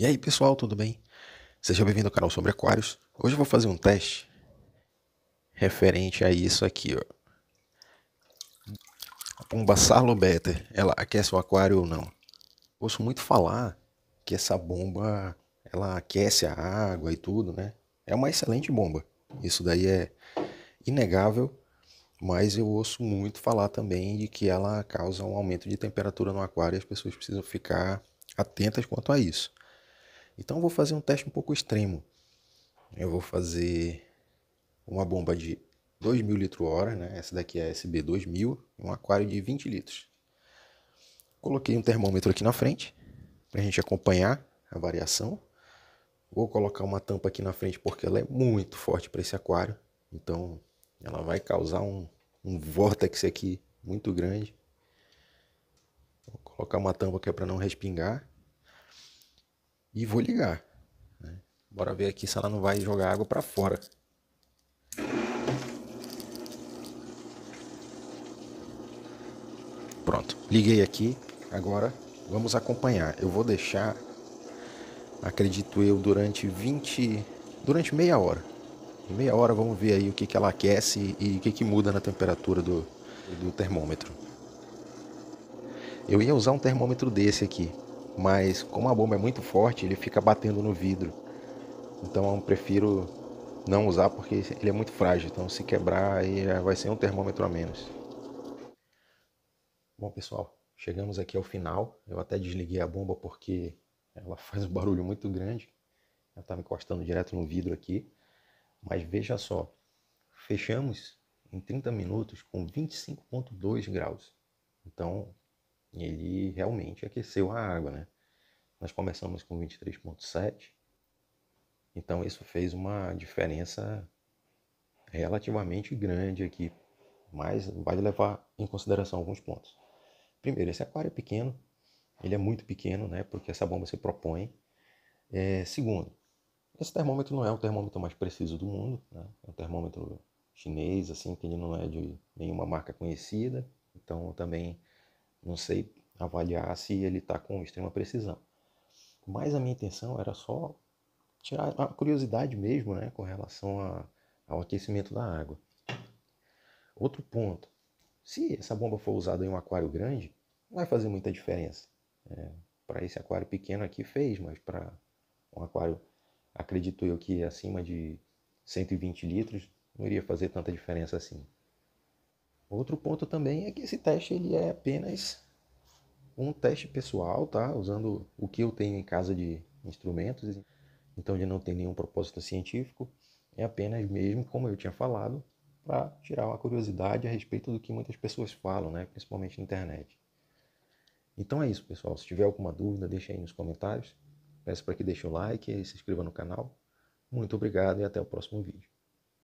E aí pessoal, tudo bem? Seja bem-vindo ao canal sobre aquários. Hoje eu vou fazer um teste referente a isso aqui, ó. A pomba Sarlobeter, ela aquece o aquário ou não? Ouço muito falar que essa bomba, ela aquece a água e tudo, né? É uma excelente bomba. Isso daí é inegável, mas eu ouço muito falar também de que ela causa um aumento de temperatura no aquário e as pessoas precisam ficar atentas quanto a isso. Então eu vou fazer um teste um pouco extremo. Eu vou fazer uma bomba de 2.000 litro-hora, né? essa daqui é SB 2000, um aquário de 20 litros. Coloquei um termômetro aqui na frente, para a gente acompanhar a variação. Vou colocar uma tampa aqui na frente porque ela é muito forte para esse aquário. Então ela vai causar um, um vórtice aqui muito grande. Vou colocar uma tampa que é para não respingar e vou ligar. Né? Bora ver aqui se ela não vai jogar água para fora. Pronto, liguei aqui. Agora vamos acompanhar. Eu vou deixar, acredito eu, durante 20, durante meia hora. Em meia hora vamos ver aí o que, que ela aquece e o que, que muda na temperatura do, do termômetro. Eu ia usar um termômetro desse aqui, mas como a bomba é muito forte, ele fica batendo no vidro. Então eu prefiro não usar porque ele é muito frágil. Então se quebrar aí vai ser um termômetro a menos. Bom pessoal, chegamos aqui ao final. Eu até desliguei a bomba porque ela faz um barulho muito grande. Ela estava encostando direto no vidro aqui. Mas veja só, fechamos em 30 minutos com 25.2 graus. Então ele realmente aqueceu a água, né? Nós começamos com 23.7, então isso fez uma diferença relativamente grande aqui, mas vale levar em consideração alguns pontos. Primeiro, esse aquário é pequeno, ele é muito pequeno, né? Porque essa bomba se propõe. É, segundo, esse termômetro não é o termômetro mais preciso do mundo, né? É um termômetro chinês, assim, que ele não é de nenhuma marca conhecida, então também não sei avaliar se ele está com extrema precisão. Mas a minha intenção era só tirar a curiosidade mesmo, né, com relação a, ao aquecimento da água. Outro ponto: se essa bomba for usada em um aquário grande, não vai fazer muita diferença. É, para esse aquário pequeno aqui fez, mas para um aquário, acredito eu que acima de 120 litros, não iria fazer tanta diferença assim. Outro ponto também é que esse teste ele é apenas um teste pessoal, tá? Usando o que eu tenho em casa de instrumentos, então ele não tem nenhum propósito científico, é apenas mesmo, como eu tinha falado, para tirar uma curiosidade a respeito do que muitas pessoas falam, né? principalmente na internet. Então é isso, pessoal. Se tiver alguma dúvida, deixe aí nos comentários. Peço para que deixe o like e se inscreva no canal. Muito obrigado e até o próximo vídeo.